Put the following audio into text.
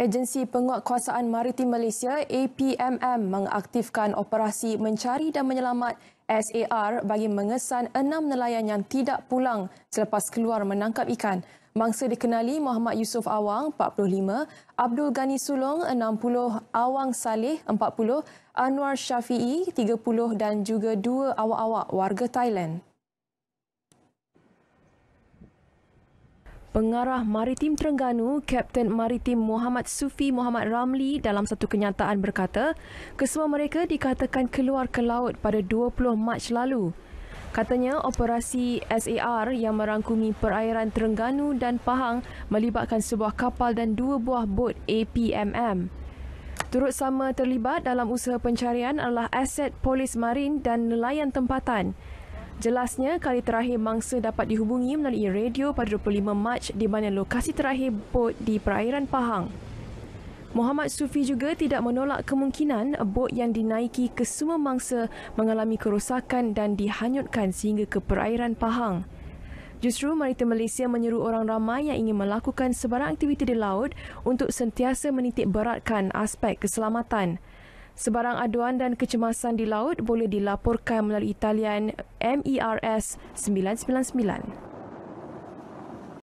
Agensi Penguatkuasaan Maritim Malaysia APMM mengaktifkan operasi mencari dan menyelamat SAR bagi mengesan enam nelayan yang tidak pulang selepas keluar menangkap ikan. Mangsa dikenali Muhammad Yusof Awang, 45, Abdul Ghani Sulong, 60, Awang Saleh, 40, Anwar Syafi'i, 30 dan juga dua awak-awak warga Thailand. Pengarah Maritim Terengganu, Kapten Maritim Muhammad Sufi Muhammad Ramli dalam satu kenyataan berkata, kesemua mereka dikatakan keluar ke laut pada 20 Mac lalu. Katanya operasi SAR yang merangkumi perairan Terengganu dan Pahang melibatkan sebuah kapal dan dua buah bot APMM. Turut sama terlibat dalam usaha pencarian adalah aset polis marin dan nelayan tempatan. Jelasnya, kali terakhir mangsa dapat dihubungi melalui radio pada 25 Mac di mana lokasi terakhir bot di perairan Pahang. Muhammad Sufi juga tidak menolak kemungkinan bot yang dinaiki ke semua mangsa mengalami kerosakan dan dihanyutkan sehingga ke perairan Pahang. Justru Maritim Malaysia menyeru orang ramai yang ingin melakukan sebarang aktiviti di laut untuk sentiasa menitik beratkan aspek keselamatan. Sebarang aduan dan kecemasan di laut boleh dilaporkan melalui talian MERS 999.